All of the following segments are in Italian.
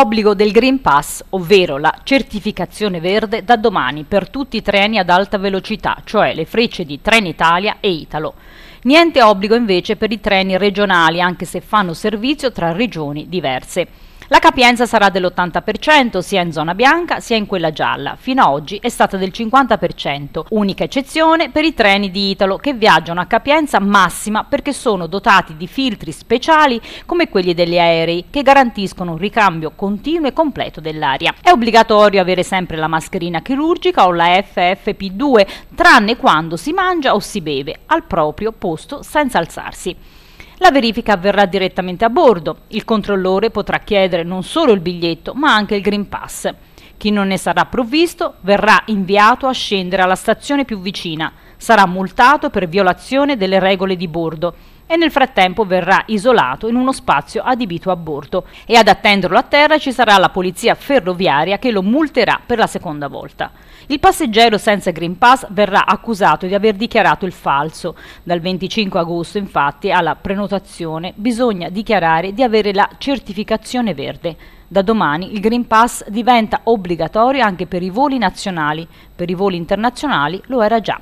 Obbligo del Green Pass, ovvero la certificazione verde da domani per tutti i treni ad alta velocità, cioè le frecce di Trenitalia e Italo. Niente obbligo invece per i treni regionali, anche se fanno servizio tra regioni diverse. La capienza sarà dell'80% sia in zona bianca sia in quella gialla. Fino ad oggi è stata del 50%, unica eccezione per i treni di Italo che viaggiano a capienza massima perché sono dotati di filtri speciali come quelli degli aerei che garantiscono un ricambio continuo e completo dell'aria. È obbligatorio avere sempre la mascherina chirurgica o la FFP2 tranne quando si mangia o si beve al proprio posto senza alzarsi. La verifica avverrà direttamente a bordo. Il controllore potrà chiedere non solo il biglietto, ma anche il Green Pass. Chi non ne sarà provvisto verrà inviato a scendere alla stazione più vicina. Sarà multato per violazione delle regole di bordo e nel frattempo verrà isolato in uno spazio adibito a bordo e ad attenderlo a terra ci sarà la polizia ferroviaria che lo multerà per la seconda volta. Il passeggero senza Green Pass verrà accusato di aver dichiarato il falso. Dal 25 agosto infatti alla prenotazione bisogna dichiarare di avere la certificazione verde. Da domani il Green Pass diventa obbligatorio anche per i voli nazionali, per i voli internazionali lo era già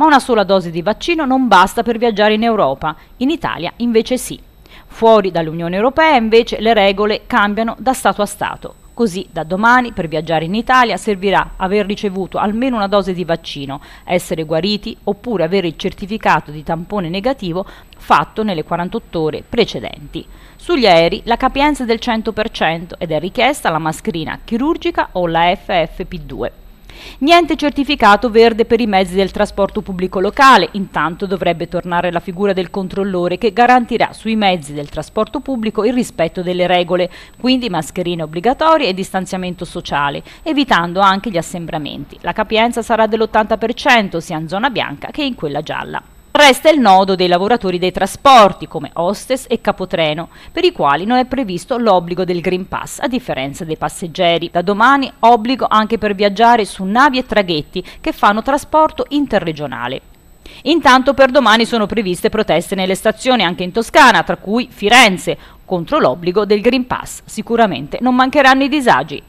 ma una sola dose di vaccino non basta per viaggiare in Europa, in Italia invece sì. Fuori dall'Unione Europea invece le regole cambiano da Stato a Stato. Così da domani per viaggiare in Italia servirà aver ricevuto almeno una dose di vaccino, essere guariti oppure avere il certificato di tampone negativo fatto nelle 48 ore precedenti. Sugli aerei la capienza è del 100% ed è richiesta la mascherina chirurgica o la FFP2. Niente certificato verde per i mezzi del trasporto pubblico locale, intanto dovrebbe tornare la figura del controllore che garantirà sui mezzi del trasporto pubblico il rispetto delle regole, quindi mascherine obbligatorie e distanziamento sociale, evitando anche gli assembramenti. La capienza sarà dell'80% sia in zona bianca che in quella gialla. Resta il nodo dei lavoratori dei trasporti, come hostess e capotreno, per i quali non è previsto l'obbligo del Green Pass, a differenza dei passeggeri. Da domani obbligo anche per viaggiare su navi e traghetti che fanno trasporto interregionale. Intanto per domani sono previste proteste nelle stazioni anche in Toscana, tra cui Firenze, contro l'obbligo del Green Pass. Sicuramente non mancheranno i disagi.